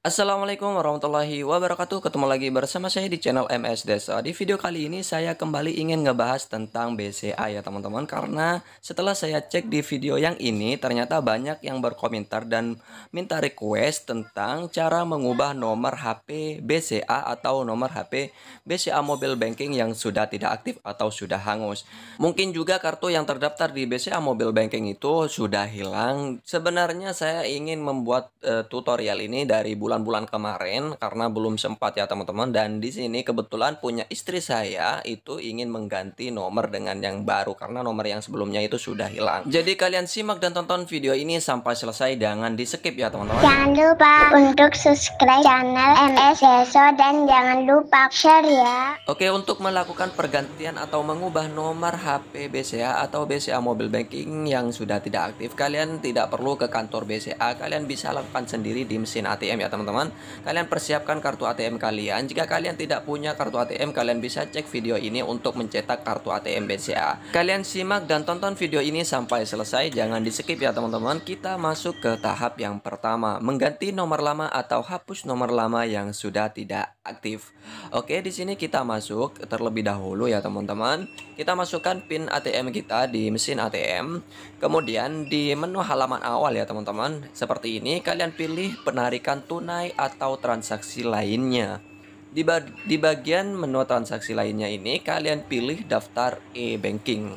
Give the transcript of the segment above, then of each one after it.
Assalamualaikum warahmatullahi wabarakatuh Ketemu lagi bersama saya di channel MS Desa Di video kali ini saya kembali ingin ngebahas tentang BCA ya teman-teman Karena setelah saya cek di video yang ini Ternyata banyak yang berkomentar dan minta request Tentang cara mengubah nomor HP BCA atau nomor HP BCA mobile banking yang sudah tidak aktif atau sudah hangus Mungkin juga kartu yang terdaftar di BCA mobile banking itu sudah hilang Sebenarnya saya ingin membuat uh, tutorial ini dari bulan bulan-bulan kemarin karena belum sempat ya teman-teman dan di sini kebetulan punya istri saya itu ingin mengganti nomor dengan yang baru karena nomor yang sebelumnya itu sudah hilang. Jadi kalian simak dan tonton video ini sampai selesai jangan di skip ya teman-teman. Jangan lupa untuk subscribe channel MS dan jangan lupa share ya. Oke untuk melakukan pergantian atau mengubah nomor HP BCA atau BCA mobile banking yang sudah tidak aktif kalian tidak perlu ke kantor BCA kalian bisa lakukan sendiri di mesin ATM ya teman teman teman-teman Kalian persiapkan kartu ATM kalian Jika kalian tidak punya kartu ATM Kalian bisa cek video ini untuk mencetak kartu ATM BCA Kalian simak dan tonton video ini sampai selesai Jangan di skip ya teman-teman Kita masuk ke tahap yang pertama Mengganti nomor lama atau hapus nomor lama yang sudah tidak aktif Oke di sini kita masuk terlebih dahulu ya teman-teman Kita masukkan pin ATM kita di mesin ATM Kemudian di menu halaman awal ya teman-teman Seperti ini kalian pilih penarikan tunai tunai atau transaksi lainnya. Di, ba di bagian menu transaksi lainnya ini, kalian pilih daftar e-banking.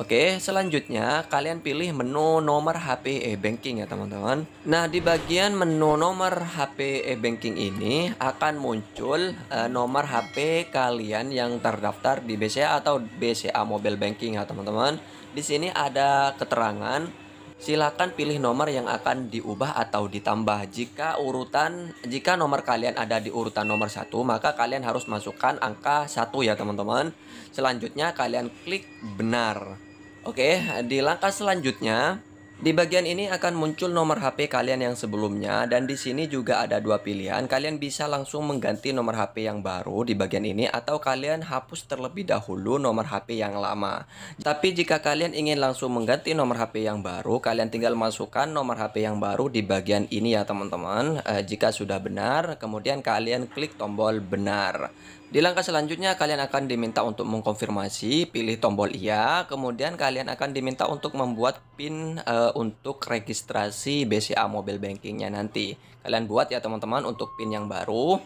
Oke, selanjutnya kalian pilih menu nomor HP e-banking ya teman-teman. Nah, di bagian menu nomor HP e-banking ini akan muncul uh, nomor HP kalian yang terdaftar di BCA atau BCA Mobile Banking ya teman-teman. Di sini ada keterangan Silakan pilih nomor yang akan diubah atau ditambah. Jika urutan jika nomor kalian ada di urutan nomor satu maka kalian harus masukkan angka satu ya teman-teman. Selanjutnya kalian klik benar. Oke, di langkah selanjutnya di bagian ini akan muncul nomor HP kalian yang sebelumnya dan di sini juga ada dua pilihan. Kalian bisa langsung mengganti nomor HP yang baru di bagian ini atau kalian hapus terlebih dahulu nomor HP yang lama. Tapi jika kalian ingin langsung mengganti nomor HP yang baru, kalian tinggal masukkan nomor HP yang baru di bagian ini ya teman-teman. E, jika sudah benar, kemudian kalian klik tombol benar. Di langkah selanjutnya kalian akan diminta untuk mengkonfirmasi, pilih tombol iya, kemudian kalian akan diminta untuk membuat PIN e, untuk registrasi BCA mobile bankingnya nanti. Kalian buat ya teman-teman untuk PIN yang baru.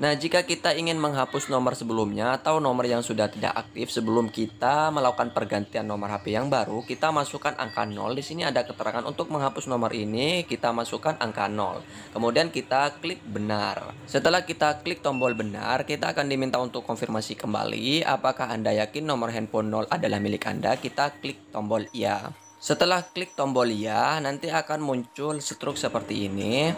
Nah, jika kita ingin menghapus nomor sebelumnya atau nomor yang sudah tidak aktif sebelum kita melakukan pergantian nomor HP yang baru, kita masukkan angka 0. Di sini ada keterangan untuk menghapus nomor ini, kita masukkan angka 0. Kemudian kita klik benar. Setelah kita klik tombol benar, kita akan diminta untuk konfirmasi kembali apakah Anda yakin nomor handphone 0 adalah milik Anda. Kita klik tombol iya. Setelah klik tombol ya, nanti akan muncul struk seperti ini.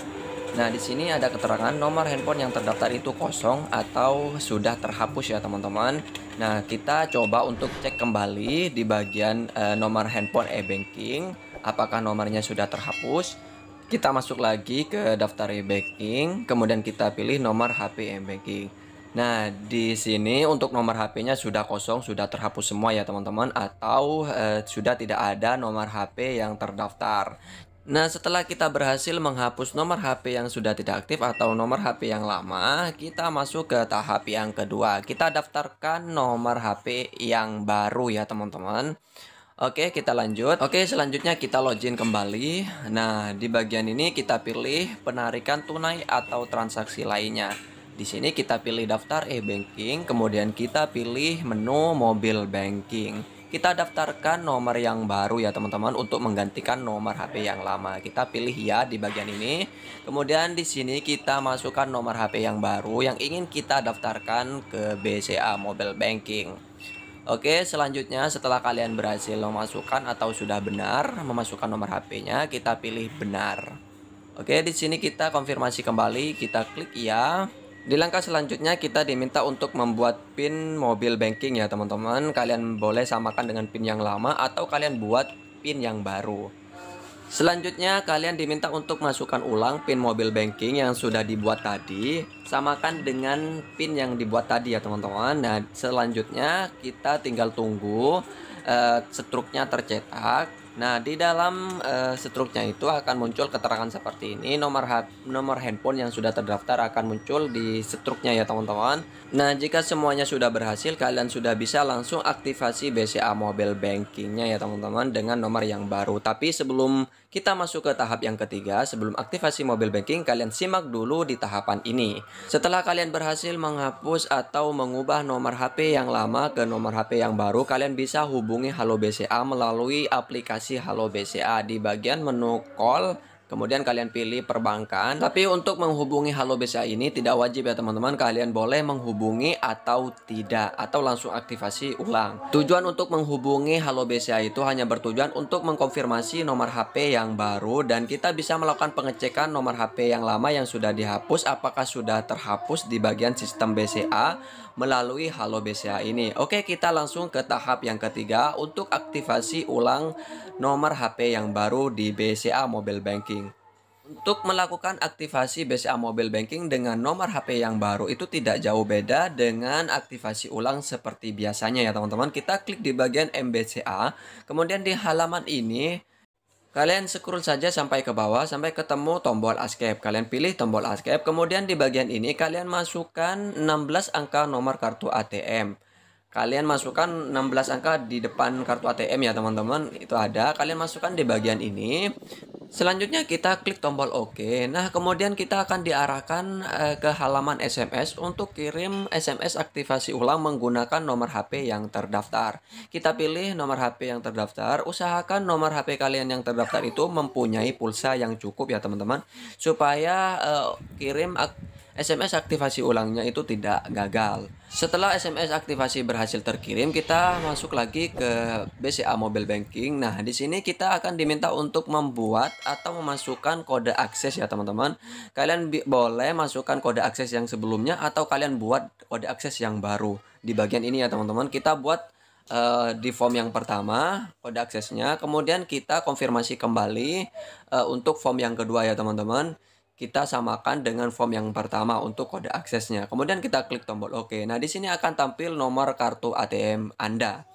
Nah, di sini ada keterangan nomor handphone yang terdaftar itu kosong atau sudah terhapus ya, teman-teman. Nah, kita coba untuk cek kembali di bagian eh, nomor handphone e-banking apakah nomornya sudah terhapus. Kita masuk lagi ke daftar e-banking, kemudian kita pilih nomor HP e-banking. Nah, di sini untuk nomor HP-nya sudah kosong, sudah terhapus semua ya teman-teman atau eh, sudah tidak ada nomor HP yang terdaftar. Nah, setelah kita berhasil menghapus nomor HP yang sudah tidak aktif atau nomor HP yang lama, kita masuk ke tahap yang kedua. Kita daftarkan nomor HP yang baru ya, teman-teman. Oke, kita lanjut. Oke, selanjutnya kita login kembali. Nah, di bagian ini kita pilih penarikan tunai atau transaksi lainnya. Di sini kita pilih daftar e-banking, kemudian kita pilih menu mobil banking. Kita daftarkan nomor yang baru ya teman-teman untuk menggantikan nomor HP yang lama. Kita pilih ya di bagian ini. Kemudian di sini kita masukkan nomor HP yang baru yang ingin kita daftarkan ke BCA Mobile Banking. Oke, selanjutnya setelah kalian berhasil memasukkan atau sudah benar memasukkan nomor HP-nya, kita pilih benar. Oke, di sini kita konfirmasi kembali, kita klik ya. Di langkah selanjutnya kita diminta untuk membuat pin mobil banking ya teman-teman. Kalian boleh samakan dengan pin yang lama atau kalian buat pin yang baru. Selanjutnya kalian diminta untuk masukkan ulang pin mobil banking yang sudah dibuat tadi samakan dengan pin yang dibuat tadi ya teman-teman. Nah, selanjutnya kita tinggal tunggu uh, eh, setruknya tercetak Nah, di dalam uh, struknya itu akan muncul keterangan seperti ini. Nomor ha nomor handphone yang sudah terdaftar akan muncul di struknya ya, teman-teman. Nah, jika semuanya sudah berhasil, kalian sudah bisa langsung aktivasi BCA mobile bankingnya ya, teman-teman dengan nomor yang baru. Tapi sebelum kita masuk ke tahap yang ketiga, sebelum aktivasi mobile banking, kalian simak dulu di tahapan ini. Setelah kalian berhasil menghapus atau mengubah nomor HP yang lama ke nomor HP yang baru, kalian bisa hubungi Halo BCA melalui aplikasi aplikasi Halo BCA di bagian menu call Kemudian kalian pilih perbankan. Tapi untuk menghubungi Halo BCA ini tidak wajib ya teman-teman. Kalian boleh menghubungi atau tidak atau langsung aktivasi ulang. Tujuan untuk menghubungi Halo BCA itu hanya bertujuan untuk mengkonfirmasi nomor HP yang baru dan kita bisa melakukan pengecekan nomor HP yang lama yang sudah dihapus apakah sudah terhapus di bagian sistem BCA melalui Halo BCA ini. Oke, kita langsung ke tahap yang ketiga untuk aktivasi ulang nomor HP yang baru di BCA Mobile Banking. Untuk melakukan aktivasi BCA Mobile Banking dengan nomor HP yang baru itu tidak jauh beda dengan aktivasi ulang seperti biasanya ya teman-teman. Kita klik di bagian MBCA, kemudian di halaman ini Kalian scroll saja sampai ke bawah sampai ketemu tombol escape. Kalian pilih tombol escape, kemudian di bagian ini kalian masukkan 16 angka nomor kartu ATM. Kalian masukkan 16 angka di depan kartu ATM ya teman-teman, itu ada. Kalian masukkan di bagian ini. Selanjutnya kita klik tombol OK. Nah, kemudian kita akan diarahkan eh, ke halaman SMS untuk kirim SMS aktivasi ulang menggunakan nomor HP yang terdaftar. Kita pilih nomor HP yang terdaftar. Usahakan nomor HP kalian yang terdaftar itu mempunyai pulsa yang cukup ya, teman-teman, supaya uh, kirim SMS aktivasi ulangnya itu tidak gagal. Setelah SMS aktivasi berhasil terkirim, kita masuk lagi ke BCA Mobile Banking. Nah, di sini kita akan diminta untuk membuat atau memasukkan kode akses ya, teman-teman. Kalian boleh masukkan kode akses yang sebelumnya atau kalian buat kode akses yang baru. Di bagian ini ya, teman-teman, kita buat uh, di form yang pertama kode aksesnya kemudian kita konfirmasi kembali uh, untuk form yang kedua ya teman-teman kita samakan dengan form yang pertama untuk kode aksesnya. Kemudian kita klik tombol OK. Nah, di sini akan tampil nomor kartu ATM Anda.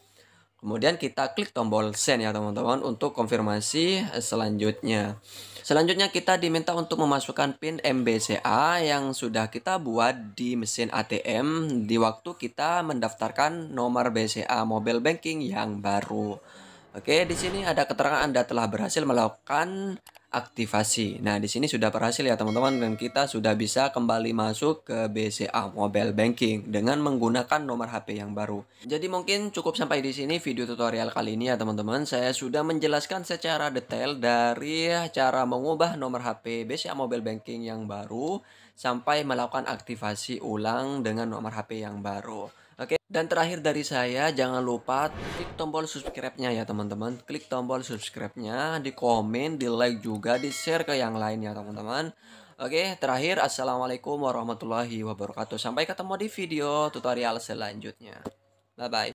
Kemudian kita klik tombol send ya teman-teman untuk konfirmasi selanjutnya. Selanjutnya kita diminta untuk memasukkan PIN MBCA yang sudah kita buat di mesin ATM di waktu kita mendaftarkan nomor BCA mobile banking yang baru. Oke, di sini ada keterangan Anda telah berhasil melakukan aktivasi. Nah, di sini sudah berhasil ya teman-teman dan kita sudah bisa kembali masuk ke BCA Mobile Banking dengan menggunakan nomor HP yang baru. Jadi mungkin cukup sampai di sini video tutorial kali ini ya teman-teman. Saya sudah menjelaskan secara detail dari cara mengubah nomor HP BCA Mobile Banking yang baru sampai melakukan aktivasi ulang dengan nomor HP yang baru. Oke, dan terakhir dari saya jangan lupa klik tombol subscribe-nya ya teman-teman. Klik tombol subscribe-nya, di komen, di like juga, di share ke yang lain ya teman-teman. Oke, terakhir Assalamualaikum warahmatullahi wabarakatuh. Sampai ketemu di video tutorial selanjutnya. Bye-bye.